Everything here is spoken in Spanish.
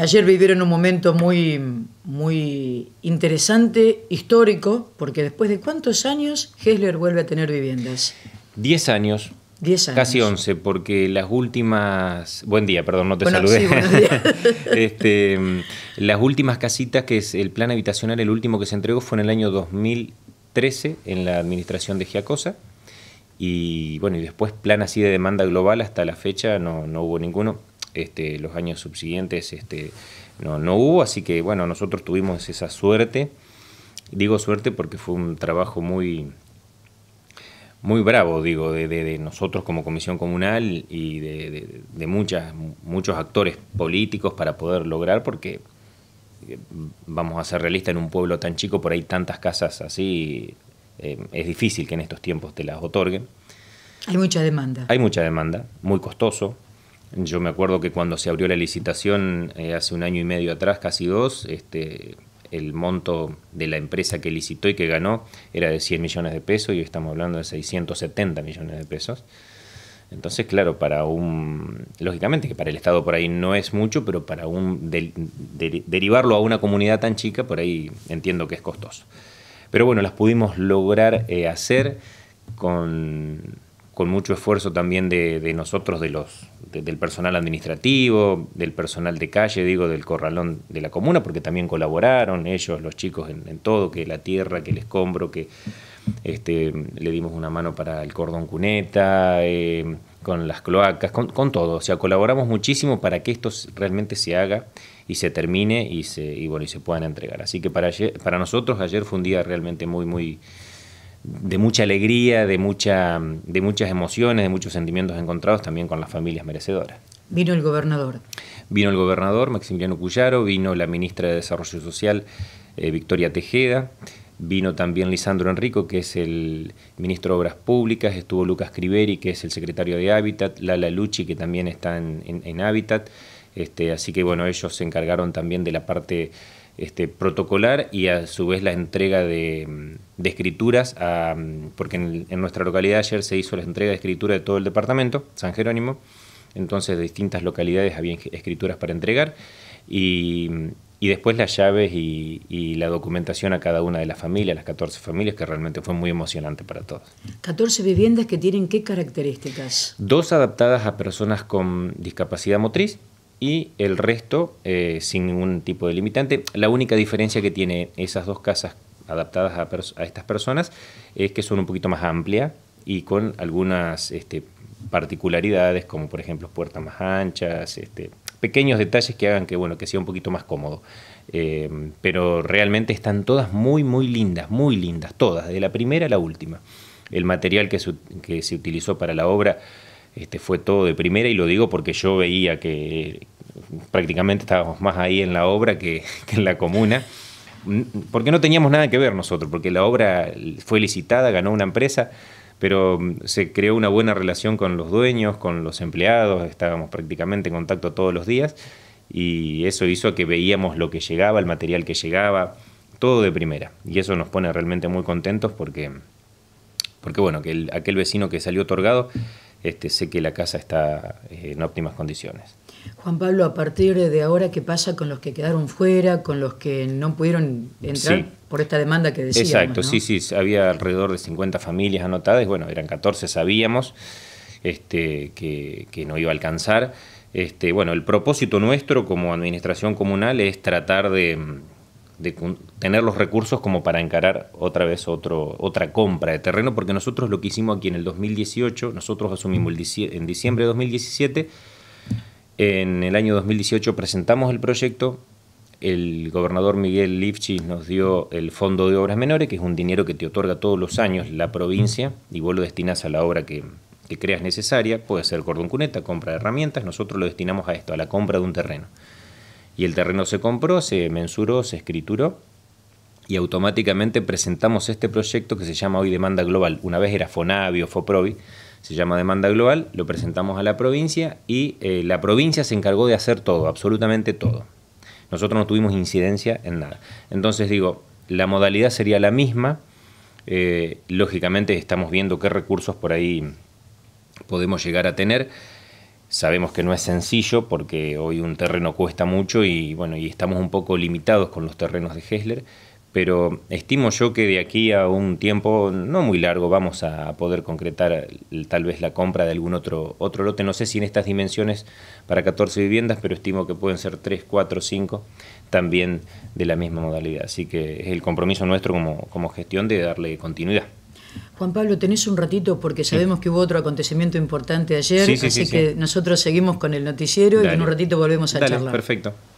Ayer vivieron un momento muy, muy interesante, histórico, porque después de cuántos años Hessler vuelve a tener viviendas. Diez años. Diez años. Casi once, porque las últimas. Buen día, perdón, no te saludé. Este, las últimas casitas, que es el plan habitacional, el último que se entregó fue en el año 2013 en la administración de Giacosa. Y bueno, y después plan así de demanda global, hasta la fecha no hubo ninguno este, los años subsiguientes este, no, hubo, así que bueno, nosotros tuvimos esa suerte, digo suerte porque fue un trabajo muy, muy bravo, digo, de, nosotros como comisión comunal y de, muchas, muchos actores políticos para poder lograr, porque eh, vamos a ser realistas, en un pueblo tan chico, por ahí tantas casas así, eh, es difícil que en estos tiempos te las otorguen. Hay mucha demanda. Hay mucha demanda, muy costoso, yo me acuerdo que cuando se abrió la licitación eh, hace un año y medio atrás, casi dos, este, el monto de la empresa que licitó y que ganó era de 100 millones de pesos y hoy estamos hablando de 670 millones de pesos. Entonces, claro, para un. Lógicamente que para el Estado por ahí no es mucho, pero para un. derivarlo a una comunidad tan chica, por ahí entiendo que es costoso. Pero bueno, las pudimos lograr eh, hacer con con mucho esfuerzo también de, nosotros, de los, del personal administrativo, del personal de calle, digo, del corralón de la comuna, porque también colaboraron ellos, los chicos, en, todo, que la tierra, que el escombro, que este, le dimos una mano para el cordón cuneta, eh, con las cloacas, con, todo. O sea, colaboramos muchísimo para que esto realmente se haga y se termine y se, bueno, y se puedan entregar. Así que para, para nosotros ayer fue un día realmente muy, muy de mucha alegría, de, mucha, muchas emociones, de muchos sentimientos encontrados también con las familias merecedoras. Vino el gobernador. Vino el gobernador Maximiliano Cuyaro, vino la ministra de Desarrollo Social eh, Victoria Tejeda, vino también Lisandro Enrico, que es el ministro de Obras Públicas, estuvo Lucas Criveri, que es el secretario de Hábitat, Lala Lucci que también está en Hábitat. Este, así que bueno, ellos se encargaron también de la parte este, protocolar y a su vez la entrega de, escrituras, porque en, nuestra localidad ayer se hizo la entrega de escritura de todo el departamento, San Jerónimo, entonces de distintas localidades había escrituras para entregar y, después las llaves y, y, la documentación a cada una de las familias, las 14 familias, que realmente fue muy emocionante para todos. 14 viviendas que tienen qué características? Dos adaptadas a personas con discapacidad motriz, y el resto eh, sin ningún tipo de limitante. La única diferencia que tiene esas dos casas adaptadas a, estas personas es que son un poquito más amplias y con algunas este, particularidades como por ejemplo puertas más anchas, este, pequeños detalles que hagan que, bueno, que sea un poquito más cómodo. Eh, pero realmente están todas muy, muy lindas, muy lindas, todas, de la primera a la última. El material que se, que se utilizó para la obra este, fue todo de primera y lo digo porque yo veía que, prácticamente estábamos más ahí en la obra que, en la comuna porque no teníamos nada que ver nosotros, porque la obra fue licitada, ganó una empresa, pero mm, se creó una buena relación con los dueños, con los empleados, estábamos prácticamente en contacto todos los días y eso hizo que veíamos lo que llegaba, el material que llegaba, todo de primera. Y eso nos pone realmente muy contentos porque, porque bueno, que aquel vecino que salió otorgado este, sé que la casa está eh, en óptimas condiciones. Juan Pablo, a partir de ahora, ¿qué pasa con los que quedaron fuera, con los que no pudieron entrar por esta demanda que decíamos? Exacto, sí, sí, había alrededor de 50 familias anotadas, bueno, eran 14, sabíamos este, que, que, no iba a alcanzar. Este, bueno, el propósito nuestro como administración comunal es tratar de mm, de tener los recursos como para encarar otra vez otro, otra compra de terreno, porque nosotros lo que hicimos aquí en el 2018, nosotros asumimos el en diciembre de 2017, en el año 2018 presentamos el proyecto, el gobernador Miguel Lifchis nos dio el Fondo de Obras Menores, que es un dinero que te otorga todos los años la provincia y vos lo destinas a la obra que, que creas necesaria, puede ser cordón cuneta, compra de herramientas, nosotros lo destinamos a esto, a la compra de un terreno. Y el terreno se compró, se mensuró, se escrituró y automáticamente presentamos este proyecto que se llama hoy Demanda Global. Una vez era fonavio o FOPROVI, se llama Demanda Global, lo presentamos a la provincia y eh, la provincia se encargó de hacer todo, absolutamente todo. Nosotros no tuvimos incidencia en nada. Entonces digo, la modalidad sería la misma. Eh, lógicamente estamos viendo qué recursos por ahí podemos llegar a tener. Sabemos que no es sencillo porque hoy un terreno cuesta mucho y bueno, y estamos un poco limitados con los terrenos de Hessler, pero estimo yo que de aquí a un tiempo no muy largo vamos a poder concretar eh, tal vez la compra de algún otro, otro lote, no sé si en estas dimensiones para 14 viviendas, pero estimo que pueden ser 3, 4, 5 también de la misma modalidad. Así que es el compromiso nuestro como, como gestión de darle continuidad. Juan Pablo, tenés un ratito porque sabemos que hubo otro acontecimiento importante ayer, así que nosotros seguimos con el noticiero y en un ratito volvemos a Dale, charlar. Perfecto.